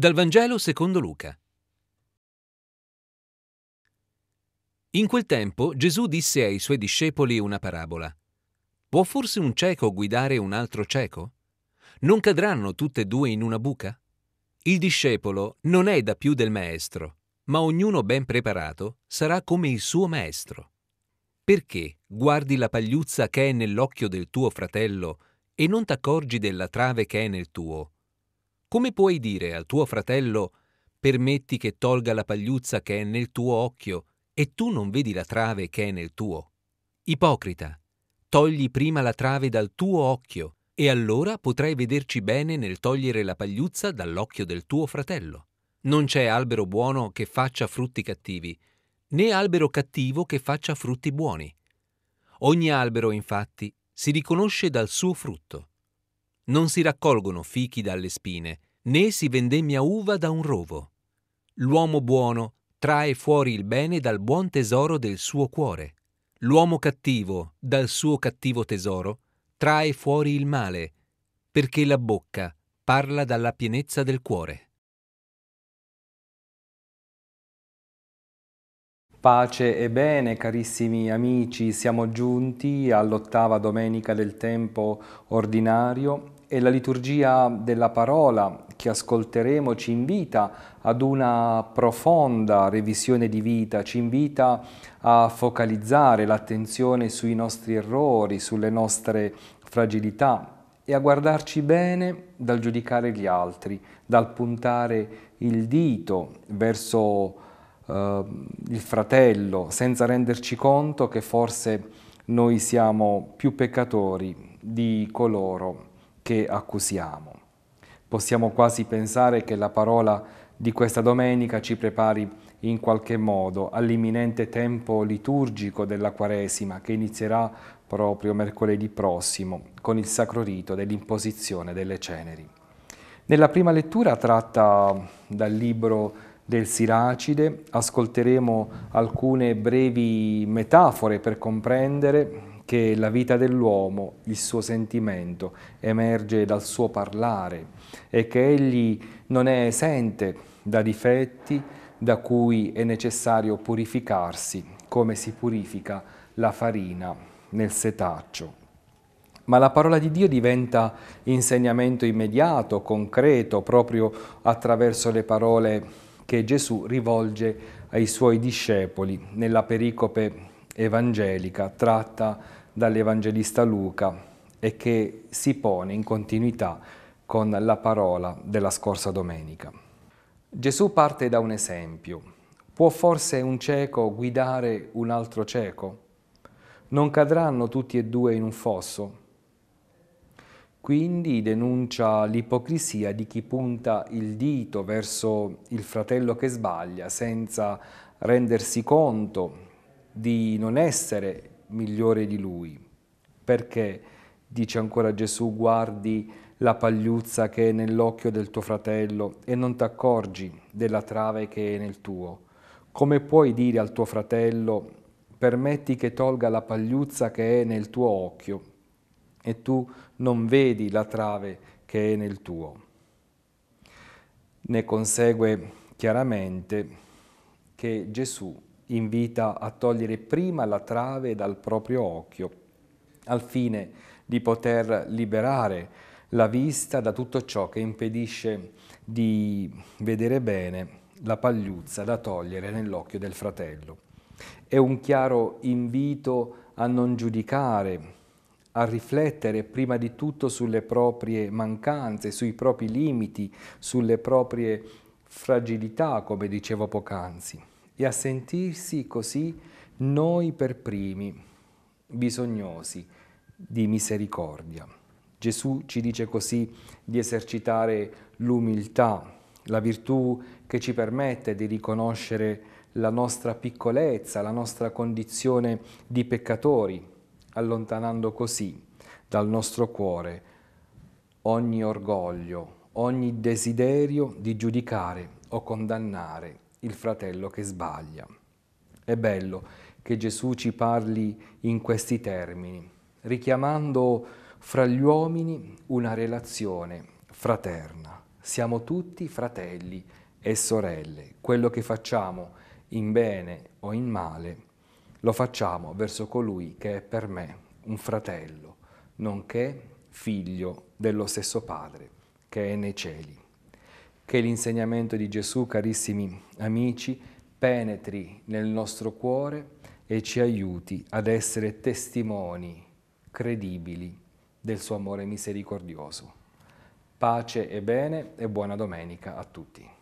Dal Vangelo secondo Luca. In quel tempo Gesù disse ai suoi discepoli una parabola. Può forse un cieco guidare un altro cieco? Non cadranno tutte e due in una buca? Il discepolo non è da più del maestro, ma ognuno ben preparato sarà come il suo maestro. Perché guardi la pagliuzza che è nell'occhio del tuo fratello e non t'accorgi della trave che è nel tuo? Come puoi dire al tuo fratello permetti che tolga la pagliuzza che è nel tuo occhio e tu non vedi la trave che è nel tuo? Ipocrita, togli prima la trave dal tuo occhio e allora potrai vederci bene nel togliere la pagliuzza dall'occhio del tuo fratello. Non c'è albero buono che faccia frutti cattivi, né albero cattivo che faccia frutti buoni. Ogni albero, infatti, si riconosce dal suo frutto. Non si raccolgono fichi dalle spine, né si vendemmia uva da un rovo. L'uomo buono trae fuori il bene dal buon tesoro del suo cuore. L'uomo cattivo dal suo cattivo tesoro trae fuori il male, perché la bocca parla dalla pienezza del cuore. Pace e bene, carissimi amici, siamo giunti all'ottava domenica del tempo ordinario e la liturgia della parola che ascolteremo ci invita ad una profonda revisione di vita, ci invita a focalizzare l'attenzione sui nostri errori, sulle nostre fragilità e a guardarci bene dal giudicare gli altri, dal puntare il dito verso eh, il fratello, senza renderci conto che forse noi siamo più peccatori di coloro che che accusiamo. Possiamo quasi pensare che la parola di questa domenica ci prepari in qualche modo all'imminente tempo liturgico della Quaresima che inizierà proprio mercoledì prossimo con il sacro rito dell'imposizione delle ceneri. Nella prima lettura tratta dal libro del Siracide ascolteremo alcune brevi metafore per comprendere che la vita dell'uomo, il suo sentimento, emerge dal suo parlare e che egli non è esente da difetti da cui è necessario purificarsi, come si purifica la farina nel setaccio. Ma la parola di Dio diventa insegnamento immediato, concreto, proprio attraverso le parole che Gesù rivolge ai suoi discepoli nella pericope evangelica tratta dall'Evangelista Luca e che si pone in continuità con la parola della scorsa domenica. Gesù parte da un esempio. Può forse un cieco guidare un altro cieco? Non cadranno tutti e due in un fosso? Quindi denuncia l'ipocrisia di chi punta il dito verso il fratello che sbaglia senza rendersi conto di non essere migliore di lui. Perché, dice ancora Gesù, guardi la pagliuzza che è nell'occhio del tuo fratello e non ti accorgi della trave che è nel tuo? Come puoi dire al tuo fratello, permetti che tolga la pagliuzza che è nel tuo occhio e tu non vedi la trave che è nel tuo? Ne consegue chiaramente che Gesù invita a togliere prima la trave dal proprio occhio, al fine di poter liberare la vista da tutto ciò che impedisce di vedere bene la pagliuzza da togliere nell'occhio del fratello. È un chiaro invito a non giudicare, a riflettere prima di tutto sulle proprie mancanze, sui propri limiti, sulle proprie fragilità, come dicevo poc'anzi e a sentirsi così noi per primi, bisognosi di misericordia. Gesù ci dice così di esercitare l'umiltà, la virtù che ci permette di riconoscere la nostra piccolezza, la nostra condizione di peccatori, allontanando così dal nostro cuore ogni orgoglio, ogni desiderio di giudicare o condannare il fratello che sbaglia. È bello che Gesù ci parli in questi termini, richiamando fra gli uomini una relazione fraterna. Siamo tutti fratelli e sorelle. Quello che facciamo in bene o in male, lo facciamo verso colui che è per me un fratello, nonché figlio dello stesso Padre che è nei cieli. Che l'insegnamento di Gesù, carissimi amici, penetri nel nostro cuore e ci aiuti ad essere testimoni credibili del suo amore misericordioso. Pace e bene e buona domenica a tutti.